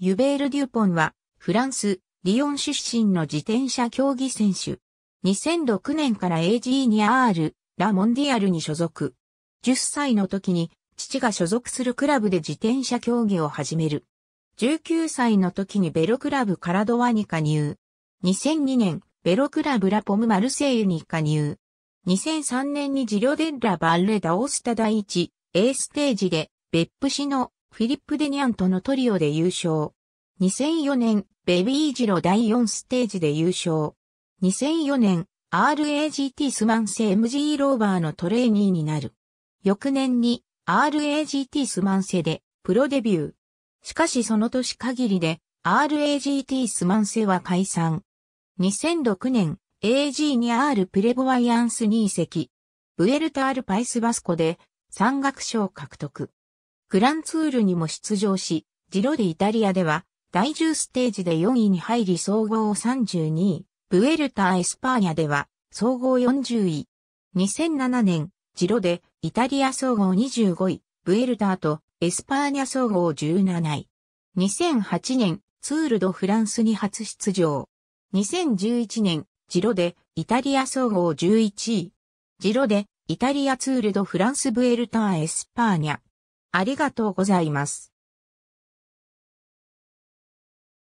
ユベール・デュポンは、フランス、リヨン出身の自転車競技選手。2006年から a g ー r ラ・モンディアルに所属。10歳の時に、父が所属するクラブで自転車競技を始める。19歳の時にベロクラブカラドワに加入。2002年、ベロクラブラポムマルセイユに加入。2003年にジリョデッラ・バッレ・ダオスタ第一 A ステージでップ氏のフィリップ・デニャンとのトリオで優勝。2004年、ベビージロ第4ステージで優勝。2004年、RAGT スマンセ MG ローバーのトレーニーになる。翌年に RAGT スマンセでプロデビュー。しかしその年限りで RAGT スマンセは解散。2006年 a g に r プレボワイアンスに移籍。ブエルタ・アルパイス・バスコで山岳賞獲得。グランツールにも出場し、ジロでイタリアでは、第10ステージで4位に入り総合32位、ブエルタ・エスパーニャでは、総合40位。2007年、ジロで、イタリア総合25位、ブエルターと、エスパーニャ総合17位。2008年、ツールドフランスに初出場。2011年、ジロで、イタリア総合11位。ジロで、イタリアツールドフランスブエルターエスパーニャ。ありがとうございます。